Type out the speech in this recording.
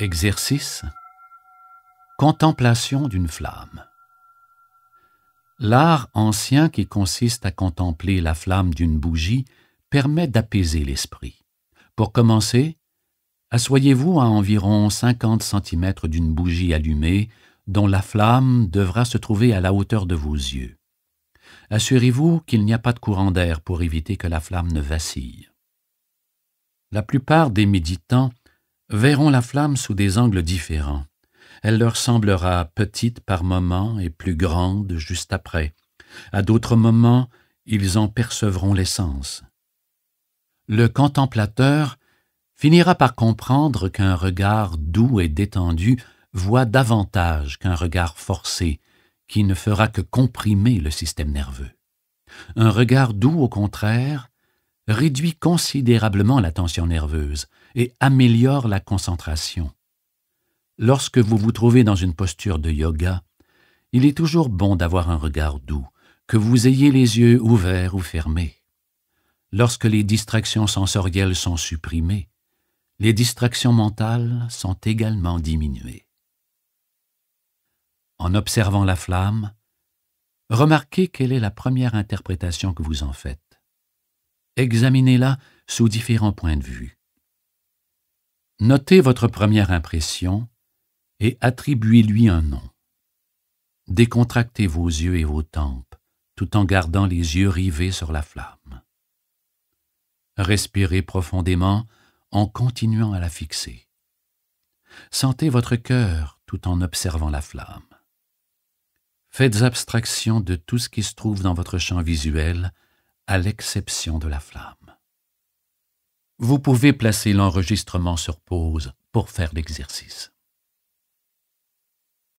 Exercice Contemplation d'une flamme L'art ancien qui consiste à contempler la flamme d'une bougie permet d'apaiser l'esprit. Pour commencer, assoyez-vous à environ 50 cm d'une bougie allumée dont la flamme devra se trouver à la hauteur de vos yeux. Assurez-vous qu'il n'y a pas de courant d'air pour éviter que la flamme ne vacille. La plupart des méditants verront la flamme sous des angles différents. Elle leur semblera petite par moment et plus grande juste après. À d'autres moments, ils en percevront l'essence. Le contemplateur finira par comprendre qu'un regard doux et détendu voit davantage qu'un regard forcé, qui ne fera que comprimer le système nerveux. Un regard doux, au contraire, réduit considérablement la tension nerveuse et améliore la concentration. Lorsque vous vous trouvez dans une posture de yoga, il est toujours bon d'avoir un regard doux, que vous ayez les yeux ouverts ou fermés. Lorsque les distractions sensorielles sont supprimées, les distractions mentales sont également diminuées. En observant la flamme, remarquez quelle est la première interprétation que vous en faites examinez-la sous différents points de vue. Notez votre première impression et attribuez-lui un nom. Décontractez vos yeux et vos tempes, tout en gardant les yeux rivés sur la flamme. Respirez profondément en continuant à la fixer. Sentez votre cœur tout en observant la flamme. Faites abstraction de tout ce qui se trouve dans votre champ visuel à l'exception de la flamme. Vous pouvez placer l'enregistrement sur pause pour faire l'exercice.